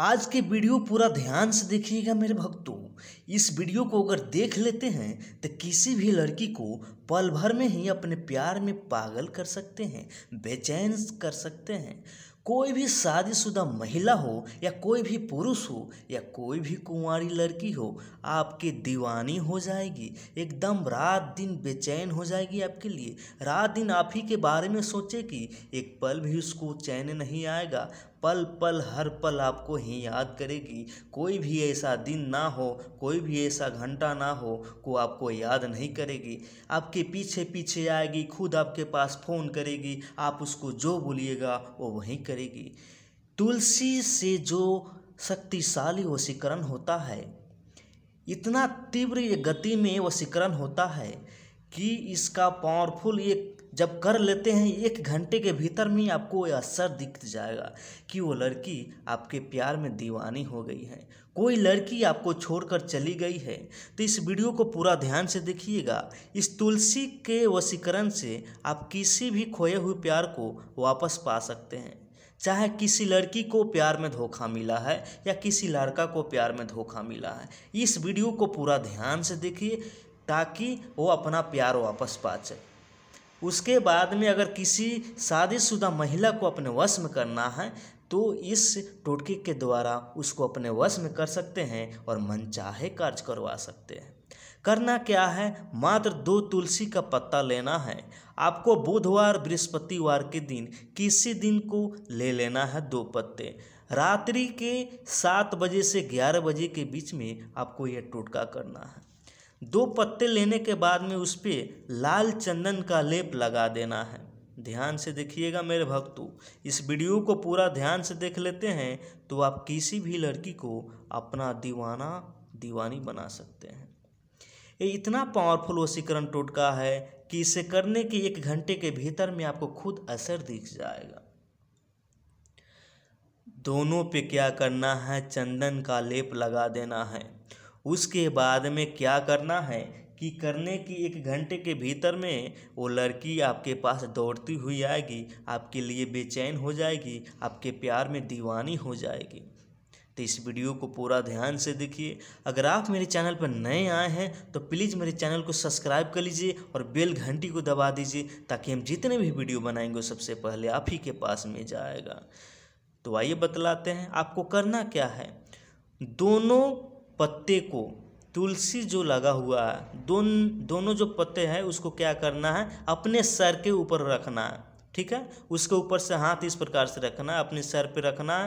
आज के वीडियो पूरा ध्यान से देखिएगा मेरे भक्तों इस वीडियो को अगर देख लेते हैं तो किसी भी लड़की को पल भर में ही अपने प्यार में पागल कर सकते हैं बेचैन कर सकते हैं कोई भी शादीशुदा महिला हो या कोई भी पुरुष हो या कोई भी कुंवारी लड़की हो आपके दीवानी हो जाएगी एकदम रात दिन बेचैन हो जाएगी आपके लिए रात दिन आप ही के बारे में सोचे कि एक पल भी उसको चैन नहीं आएगा पल पल हर पल आपको ही याद करेगी कोई भी ऐसा दिन ना हो कोई भी ऐसा घंटा ना हो को आपको याद नहीं करेगी आपके पीछे पीछे आएगी खुद आपके पास फ़ोन करेगी आप उसको जो बोलिएगा वो वहीं करेगी तुलसी से जो शक्तिशाली वशीकरण होता है इतना तीव्र गति में वशीकरण होता है कि इसका पावरफुल एक जब कर लेते हैं एक घंटे के भीतर में आपको यह असर दिख जाएगा कि वो लड़की आपके प्यार में दीवानी हो गई है कोई लड़की आपको छोड़कर चली गई है तो इस वीडियो को पूरा ध्यान से देखिएगा इस तुलसी के वशीकरण से आप किसी भी खोए हुए प्यार को वापस पा सकते हैं चाहे किसी लड़की को प्यार में धोखा मिला है या किसी लड़का को प्यार में धोखा मिला है इस वीडियो को पूरा ध्यान से देखिए ताकि वो अपना प्यार वापस पा सके उसके बाद में अगर किसी शादीशुदा महिला को अपने वश में करना है तो इस टोटके के द्वारा उसको अपने वश में कर सकते हैं और मन चाहे कार्य करवा सकते हैं करना क्या है मात्र दो तुलसी का पत्ता लेना है आपको बुधवार बृहस्पतिवार के दिन किसी दिन को ले लेना है दो पत्ते रात्रि के सात बजे से ग्यारह बजे के बीच में आपको यह टोटका करना है दो पत्ते लेने के बाद में उस पर लाल चंदन का लेप लगा देना है ध्यान से देखिएगा मेरे भक्तों इस वीडियो को पूरा ध्यान से देख लेते हैं तो आप किसी भी लड़की को अपना दीवाना दीवानी बना सकते हैं ये इतना पावरफुल वसीकरण टोटका है कि इसे करने के एक घंटे के भीतर में आपको खुद असर दिख जाएगा दोनों पे क्या करना है चंदन का लेप लगा देना है उसके बाद में क्या करना है कि करने की एक घंटे के भीतर में वो लड़की आपके पास दौड़ती हुई आएगी आपके लिए बेचैन हो जाएगी आपके प्यार में दीवानी हो जाएगी तो इस वीडियो को पूरा ध्यान से देखिए अगर आप मेरे चैनल पर नए आए हैं तो प्लीज़ मेरे चैनल को सब्सक्राइब कर लीजिए और बेल घंटी को दबा दीजिए ताकि हम जितने भी वीडियो बनाएंगे सबसे पहले आप ही के पास में जाएगा तो आइए बतलाते हैं आपको करना क्या है दोनों पत्ते को तुलसी जो लगा हुआ है दोन दोनों जो पत्ते हैं उसको क्या करना है अपने सर के ऊपर रखना है ठीक है उसके ऊपर से हाथ इस प्रकार से रखना अपने सर पे रखना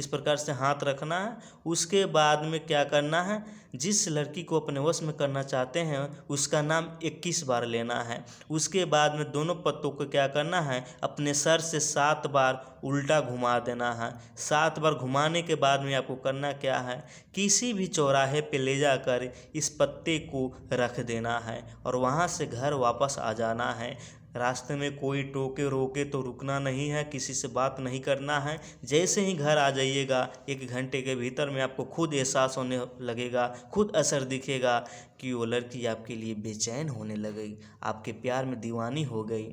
इस प्रकार से हाथ रखना है उसके बाद में क्या करना है जिस लड़की को अपने वश में करना चाहते हैं उसका नाम इक्कीस बार लेना है उसके बाद में दोनों पत्तों को क्या करना है अपने सर से सात बार उल्टा घुमा देना है सात बार घुमाने के बाद में आपको करना क्या है किसी भी चौराहे पे ले जाकर इस पत्ते को रख देना है और वहाँ से घर वापस आ जाना है रास्ते में कोई टोके रोके तो रुकना नहीं है किसी से बात नहीं करना है जैसे ही घर आ जाइएगा एक घंटे के भीतर में आपको खुद एहसास होने लगेगा खुद असर दिखेगा कि वो लड़की आपके लिए बेचैन होने लगेगी आपके प्यार में दीवानी हो गई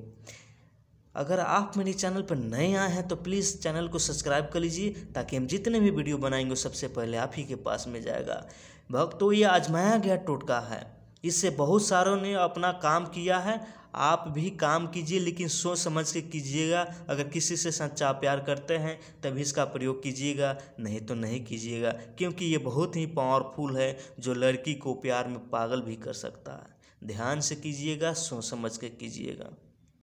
अगर आप मेरे चैनल पर नए आए हैं तो प्लीज़ चैनल को सब्सक्राइब कर लीजिए ताकि हम जितने भी वीडियो बनाएंगे सबसे पहले आप ही के पास में जाएगा भक्त तो ये आजमाया गया टोटका है इससे बहुत सारों ने अपना काम किया है आप भी काम कीजिए लेकिन सोच समझ के कीजिएगा अगर किसी से सच्चा प्यार करते हैं तभी इसका प्रयोग कीजिएगा नहीं तो नहीं कीजिएगा क्योंकि ये बहुत ही पावरफुल है जो लड़की को प्यार में पागल भी कर सकता है ध्यान से कीजिएगा सोच समझ के कीजिएगा